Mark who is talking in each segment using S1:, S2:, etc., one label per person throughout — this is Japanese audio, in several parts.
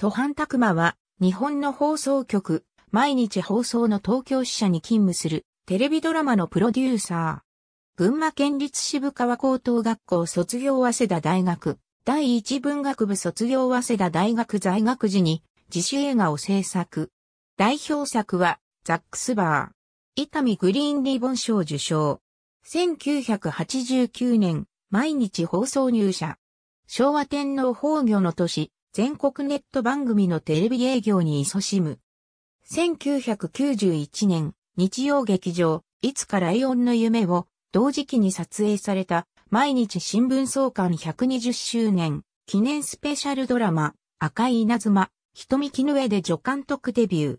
S1: 都半拓馬は、日本の放送局、毎日放送の東京支社に勤務する、テレビドラマのプロデューサー。群馬県立渋川高等学校卒業早稲田大学、第一文学部卒業早稲田大学在学時に、自主映画を制作。代表作は、ザックスバー。伊丹グリーンリボン賞受賞。1989年、毎日放送入社。昭和天皇崩御の年、全国ネット番組のテレビ営業に勤しむ。1991年、日曜劇場、いつかライオンの夢を同時期に撮影された毎日新聞創刊120周年記念スペシャルドラマ赤い稲妻瞳絹上で助監督デビュー。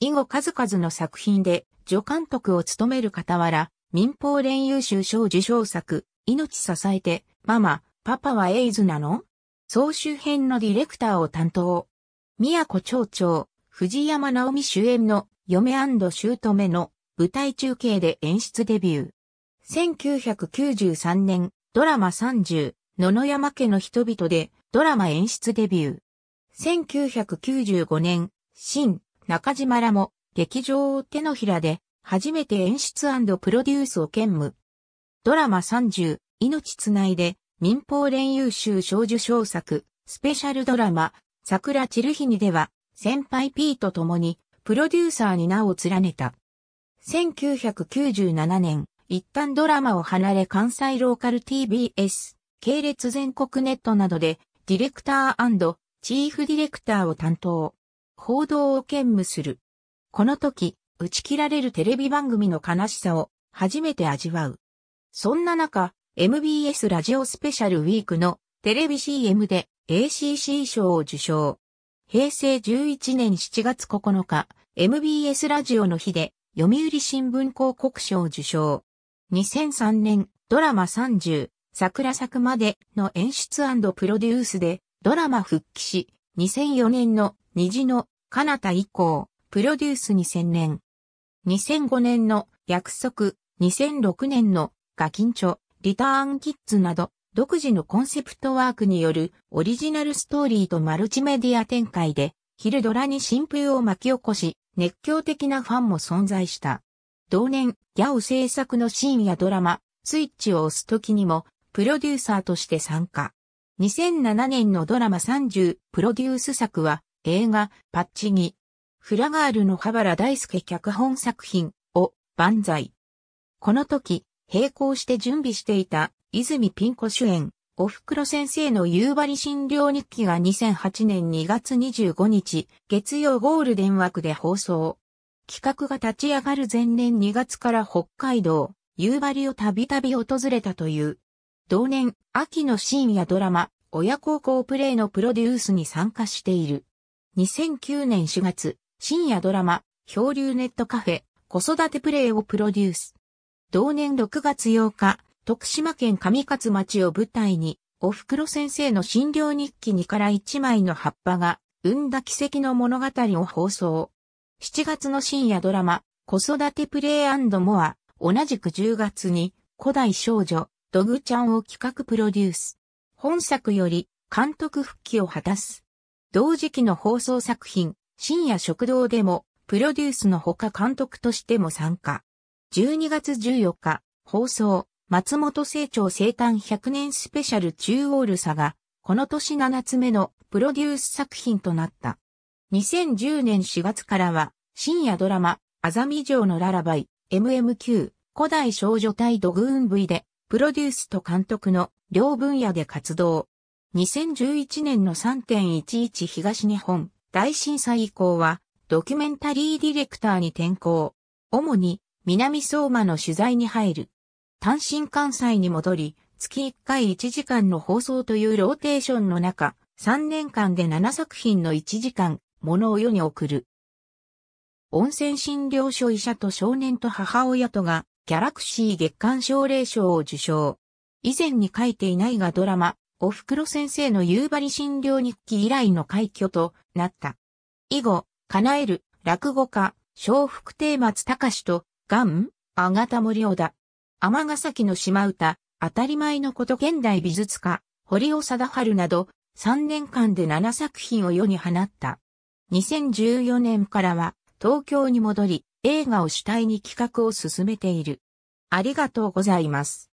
S1: 以後数々の作品で助監督を務める傍ら民放連優秀賞受賞作命支えてママ、パパはエイズなの総集編のディレクターを担当。宮古町長、藤山直美主演の嫁姑の舞台中継で演出デビュー。1993年、ドラマ30、野々山家の人々でドラマ演出デビュー。1995年、新、中島らも劇場を手のひらで初めて演出プロデュースを兼務。ドラマ30、命つないで民放連優秀少女小作、スペシャルドラマ、桜散る日にでは、先輩 P と共に、プロデューサーに名を連ねた。1997年、一旦ドラマを離れ関西ローカル TBS、系列全国ネットなどで、ディレクターチーフディレクターを担当。報道を兼務する。この時、打ち切られるテレビ番組の悲しさを初めて味わう。そんな中、MBS ラジオスペシャルウィークのテレビ CM で ACC 賞を受賞。平成11年7月9日、MBS ラジオの日で読売新聞広告賞を受賞。2003年ドラマ30桜咲くまでの演出プロデュースでドラマ復帰し、2004年の虹の彼方以降、プロデュース2000年。2005年の約束、2006年のガキンチョ、リターンキッズなど、独自のコンセプトワークによるオリジナルストーリーとマルチメディア展開で、昼ドラに新風を巻き起こし、熱狂的なファンも存在した。同年、ギャオ制作のシーンやドラマ、スイッチを押す時にも、プロデューサーとして参加。2007年のドラマ30プロデュース作は、映画、パッチギ。フラガールの羽原大輔脚本作品を、万歳。この時、並行して準備していた、泉ピン子主演、おふくろ先生の夕張診療日記が2008年2月25日、月曜ゴールデン枠で放送。企画が立ち上がる前年2月から北海道、夕張をたびたび訪れたという。同年、秋の深夜ドラマ、親孝行プレイのプロデュースに参加している。2009年4月、深夜ドラマ、漂流ネットカフェ、子育てプレイをプロデュース。同年6月8日、徳島県上勝町を舞台に、おふくろ先生の診療日記にから一枚の葉っぱが、生んだ奇跡の物語を放送。7月の深夜ドラマ、子育てプレイモア、同じく10月に、古代少女、ドグちゃんを企画プロデュース。本作より、監督復帰を果たす。同時期の放送作品、深夜食堂でも、プロデュースのほか監督としても参加。12月14日、放送、松本清張生誕100年スペシャル中央ルサが、この年7つ目のプロデュース作品となった。2010年4月からは、深夜ドラマ、あざみ城のララバイ、MMQ、古代少女隊ドグーン V で、プロデュースと監督の両分野で活動。2011年の3.11東日本大震災以降は、ドキュメンタリーディレクターに転向。主に南相馬の取材に入る。単身関西に戻り、月1回1時間の放送というローテーションの中、3年間で7作品の1時間、ものを世に送る。温泉診療所医者と少年と母親とが、ギャラクシー月間奨励賞を受賞。以前に書いていないがドラマ、おふくろ先生の夕張診療日記以来の快挙となった。以後、叶える、落語家、小福亭松隆とガン、あがた無料だ。天ヶ崎の島唄、当たり前のこと現代美術家、堀尾貞治など、3年間で7作品を世に放った。2014年からは、東京に戻り、映画を主体に企画を進めている。ありがとうございます。